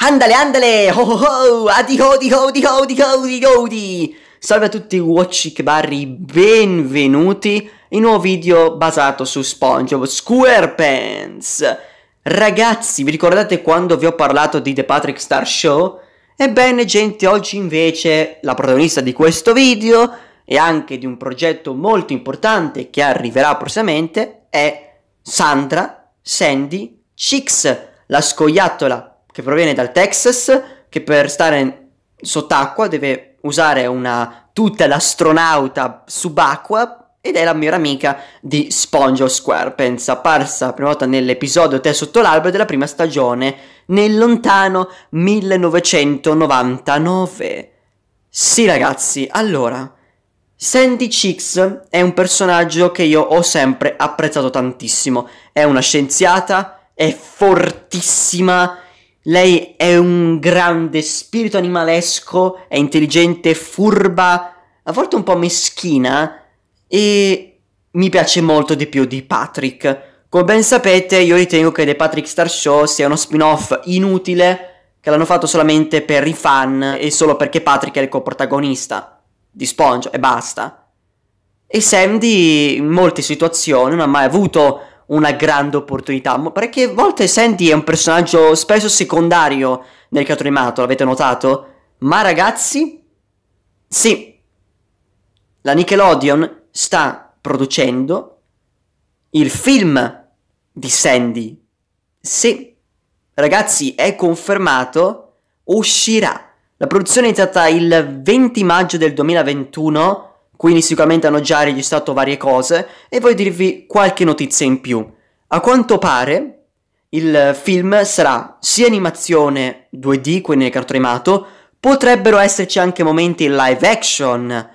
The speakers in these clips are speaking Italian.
Andale, andale! Oh oh oh! Adi odi odi odi odi odi! Salve a tutti Watchic Barry, benvenuti in un nuovo video basato su SpongeBob SquarePants! Ragazzi, vi ricordate quando vi ho parlato di The Patrick Star Show? Ebbene gente, oggi invece la protagonista di questo video e anche di un progetto molto importante che arriverà prossimamente è Sandra Sandy Chicks, la scoiattola che proviene dal Texas, che per stare sott'acqua deve usare una tuta l'astronauta astronauta subacqua ed è la migliore amica di SpongeBob SquarePants, apparsa la prima volta nell'episodio Te sotto l'albero della prima stagione nel lontano 1999. Sì ragazzi, allora, Sandy Chicks è un personaggio che io ho sempre apprezzato tantissimo, è una scienziata, è fortissima, lei è un grande spirito animalesco, è intelligente, furba, a volte un po' meschina e mi piace molto di più di Patrick. Come ben sapete, io ritengo che The Patrick Star Show sia uno spin-off inutile che l'hanno fatto solamente per i fan e solo perché Patrick è il coprotagonista di Sponge e basta. E Sandy in molte situazioni non ha mai avuto una grande opportunità. Perché a volte Sandy è un personaggio spesso secondario nel cartone animato, l'avete notato? Ma ragazzi, sì, la Nickelodeon sta producendo il film di Sandy. Sì, ragazzi, è confermato, uscirà. La produzione è iniziata il 20 maggio del 2021 quindi sicuramente hanno già registrato varie cose e voglio dirvi qualche notizia in più. A quanto pare il film sarà sia animazione 2D, quindi cartone animato, potrebbero esserci anche momenti live action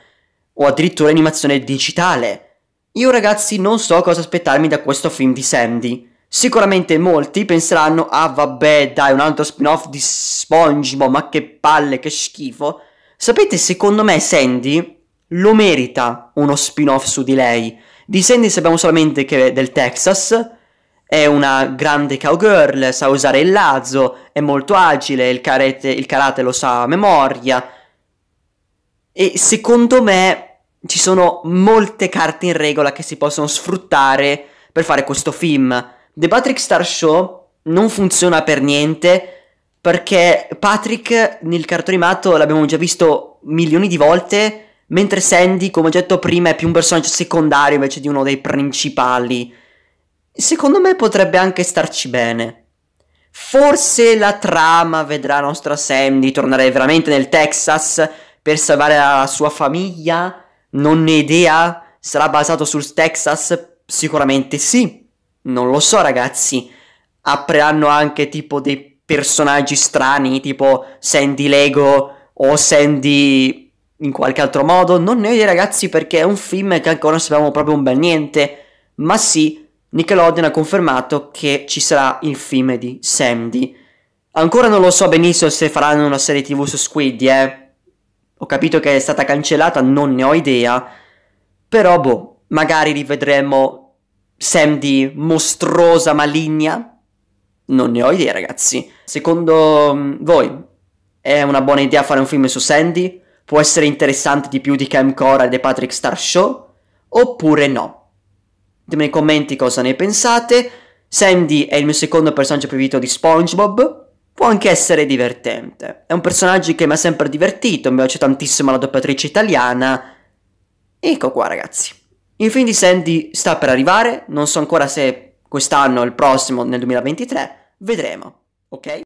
o addirittura animazione digitale. Io ragazzi non so cosa aspettarmi da questo film di Sandy. Sicuramente molti penseranno, ah vabbè dai un altro spin-off di SpongeBob, ma che palle, che schifo. Sapete secondo me Sandy lo merita uno spin-off su di lei. Di Sandy sappiamo solamente che è del Texas, è una grande cowgirl, sa usare il lazzo, è molto agile, il, karate, il karate lo sa a memoria. E secondo me ci sono molte carte in regola che si possono sfruttare per fare questo film. The Patrick Star Show non funziona per niente perché Patrick nel cartonimato l'abbiamo già visto milioni di volte Mentre Sandy, come ho detto prima, è più un personaggio secondario invece di uno dei principali. Secondo me potrebbe anche starci bene. Forse la trama vedrà la nostra Sandy tornare veramente nel Texas per salvare la sua famiglia? Non ne idea. Sarà basato sul Texas? Sicuramente sì. Non lo so, ragazzi. Apriranno anche tipo dei personaggi strani, tipo Sandy Lego o Sandy in qualche altro modo, non ne ho idea, ragazzi perché è un film che ancora non sappiamo proprio un bel niente, ma sì, Nickelodeon ha confermato che ci sarà il film di Sandy. Ancora non lo so benissimo se faranno una serie tv su Squiddy, eh. Ho capito che è stata cancellata, non ne ho idea. Però, boh, magari rivedremo Sandy mostruosa, maligna. Non ne ho idea, ragazzi. Secondo mm, voi è una buona idea fare un film su Sandy? può essere interessante di più di Cam Cora e The Patrick Star Show, oppure no. Ditemi nei commenti cosa ne pensate. Sandy è il mio secondo personaggio preferito di SpongeBob. Può anche essere divertente. È un personaggio che mi ha sempre divertito, mi piace tantissimo la doppiatrice italiana. Ecco qua ragazzi. Il film di Sandy sta per arrivare, non so ancora se quest'anno o il prossimo nel 2023, vedremo, ok?